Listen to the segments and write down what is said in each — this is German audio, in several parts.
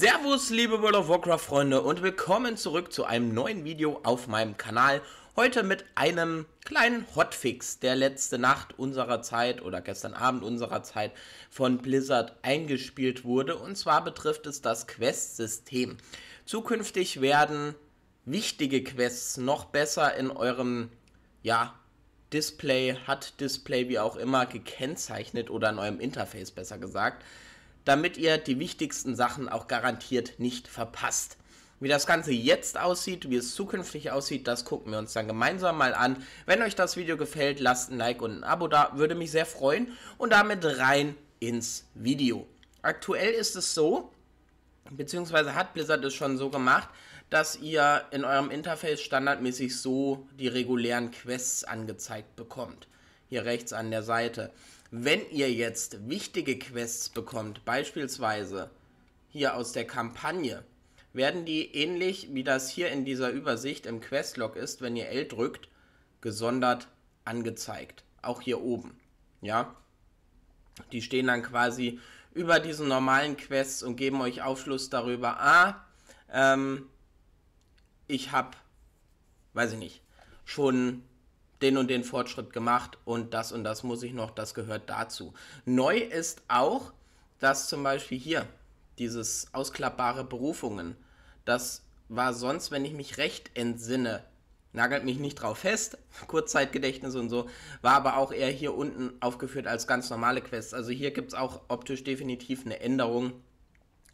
Servus, liebe World of Warcraft-Freunde und willkommen zurück zu einem neuen Video auf meinem Kanal. Heute mit einem kleinen Hotfix, der letzte Nacht unserer Zeit oder gestern Abend unserer Zeit von Blizzard eingespielt wurde. Und zwar betrifft es das Quest-System. Zukünftig werden wichtige Quests noch besser in eurem, ja, Display, HUD-Display, wie auch immer, gekennzeichnet oder in eurem Interface besser gesagt damit ihr die wichtigsten Sachen auch garantiert nicht verpasst. Wie das Ganze jetzt aussieht, wie es zukünftig aussieht, das gucken wir uns dann gemeinsam mal an. Wenn euch das Video gefällt, lasst ein Like und ein Abo da, würde mich sehr freuen. Und damit rein ins Video. Aktuell ist es so, beziehungsweise hat Blizzard es schon so gemacht, dass ihr in eurem Interface standardmäßig so die regulären Quests angezeigt bekommt. Hier rechts an der Seite. Wenn ihr jetzt wichtige Quests bekommt, beispielsweise hier aus der Kampagne, werden die ähnlich wie das hier in dieser Übersicht im Questlog ist, wenn ihr L drückt, gesondert angezeigt. Auch hier oben. Ja? Die stehen dann quasi über diesen normalen Quests und geben euch Aufschluss darüber, ah, ähm, ich habe, weiß ich nicht, schon den und den Fortschritt gemacht und das und das muss ich noch, das gehört dazu. Neu ist auch, dass zum Beispiel hier dieses ausklappbare Berufungen, das war sonst, wenn ich mich recht entsinne, nagelt mich nicht drauf fest, Kurzzeitgedächtnis und so, war aber auch eher hier unten aufgeführt als ganz normale Quests. Also hier gibt es auch optisch definitiv eine Änderung,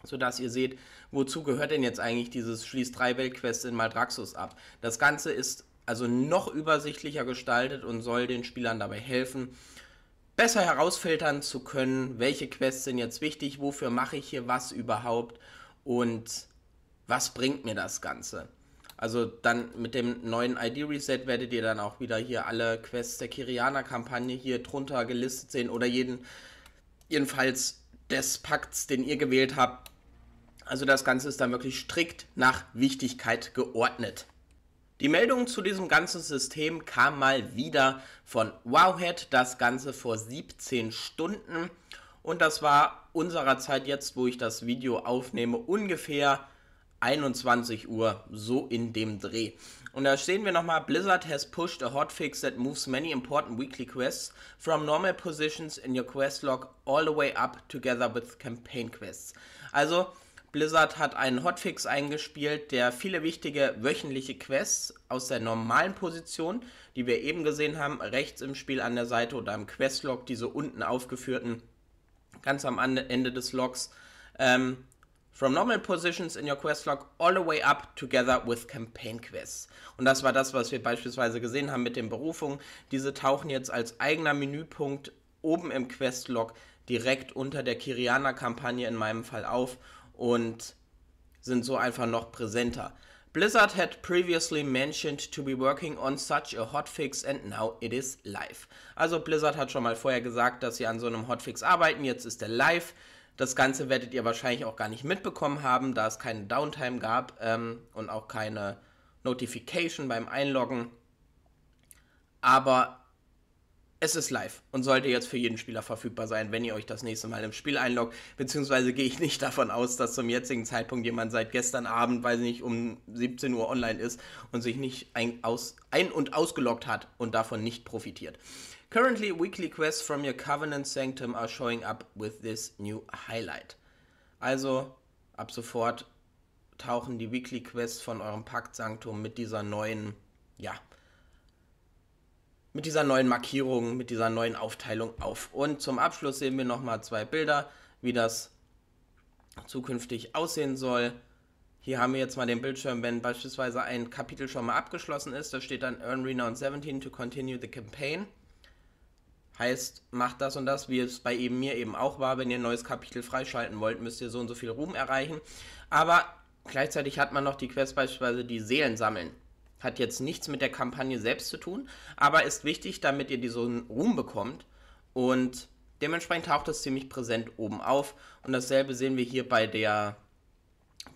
sodass ihr seht, wozu gehört denn jetzt eigentlich dieses Schließ 3 welt Weltquest in Maldraxxus ab. Das Ganze ist also noch übersichtlicher gestaltet und soll den Spielern dabei helfen, besser herausfiltern zu können, welche Quests sind jetzt wichtig, wofür mache ich hier was überhaupt und was bringt mir das Ganze. Also dann mit dem neuen ID-Reset werdet ihr dann auch wieder hier alle Quests der Kiriana-Kampagne hier drunter gelistet sehen oder jeden, jedenfalls des Pakts, den ihr gewählt habt. Also das Ganze ist dann wirklich strikt nach Wichtigkeit geordnet. Die Meldung zu diesem ganzen System kam mal wieder von Wowhead, das Ganze vor 17 Stunden. Und das war unserer Zeit jetzt, wo ich das Video aufnehme, ungefähr 21 Uhr, so in dem Dreh. Und da stehen wir nochmal, Blizzard has pushed a hotfix that moves many important weekly quests from normal positions in your quest log all the way up together with campaign quests. Also, Blizzard hat einen Hotfix eingespielt, der viele wichtige wöchentliche Quests aus der normalen Position, die wir eben gesehen haben, rechts im Spiel an der Seite oder im Questlog, diese unten aufgeführten, ganz am Ende des Logs, ähm, From normal positions in your quest log all the way up together with campaign quests. Und das war das, was wir beispielsweise gesehen haben mit den Berufungen. Diese tauchen jetzt als eigener Menüpunkt oben im quest log direkt unter der Kiriana-Kampagne in meinem Fall auf und sind so einfach noch präsenter. Blizzard had previously mentioned to be working on such a hotfix and now it is live. Also Blizzard hat schon mal vorher gesagt, dass sie an so einem Hotfix arbeiten, jetzt ist er live. Das Ganze werdet ihr wahrscheinlich auch gar nicht mitbekommen haben, da es keine Downtime gab ähm, und auch keine Notification beim Einloggen. Aber es ist live und sollte jetzt für jeden Spieler verfügbar sein, wenn ihr euch das nächste Mal im Spiel einloggt. Beziehungsweise gehe ich nicht davon aus, dass zum jetzigen Zeitpunkt jemand seit gestern Abend, weiß nicht, um 17 Uhr online ist und sich nicht ein, aus, ein und ausgeloggt hat und davon nicht profitiert. Currently, weekly quests from your Covenant Sanctum are showing up with this new highlight. Also, ab sofort tauchen die Weekly Quests von eurem Pakt Sanctum mit dieser neuen, ja, mit dieser neuen Markierung, mit dieser neuen Aufteilung auf. Und zum Abschluss sehen wir nochmal zwei Bilder, wie das zukünftig aussehen soll. Hier haben wir jetzt mal den Bildschirm, wenn beispielsweise ein Kapitel schon mal abgeschlossen ist. Da steht dann Earn Renown 17 to continue the campaign. Heißt, macht das und das, wie es bei eben mir eben auch war. Wenn ihr ein neues Kapitel freischalten wollt, müsst ihr so und so viel Ruhm erreichen. Aber gleichzeitig hat man noch die Quest beispielsweise die Seelen sammeln. Hat jetzt nichts mit der Kampagne selbst zu tun, aber ist wichtig, damit ihr diesen Ruhm bekommt. Und dementsprechend taucht das ziemlich präsent oben auf. Und dasselbe sehen wir hier bei der,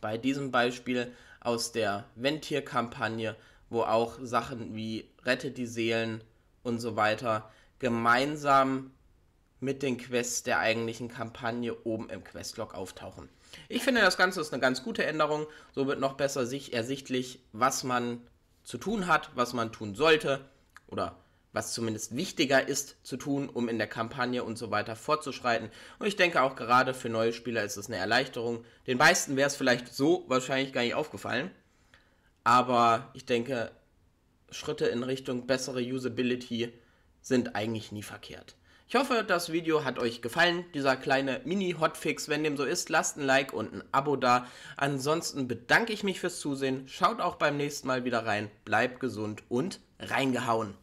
bei diesem Beispiel aus der Ventier-Kampagne, wo auch Sachen wie Rettet die Seelen und so weiter gemeinsam mit den Quests der eigentlichen Kampagne oben im Questlog auftauchen. Ich finde, das Ganze ist eine ganz gute Änderung. So wird noch besser sich ersichtlich, was man zu tun hat, was man tun sollte oder was zumindest wichtiger ist zu tun, um in der Kampagne und so weiter fortzuschreiten. Und ich denke auch gerade für neue Spieler ist es eine Erleichterung. Den meisten wäre es vielleicht so wahrscheinlich gar nicht aufgefallen. Aber ich denke, Schritte in Richtung bessere Usability sind eigentlich nie verkehrt. Ich hoffe, das Video hat euch gefallen, dieser kleine Mini-Hotfix. Wenn dem so ist, lasst ein Like und ein Abo da. Ansonsten bedanke ich mich fürs Zusehen. Schaut auch beim nächsten Mal wieder rein. Bleibt gesund und reingehauen.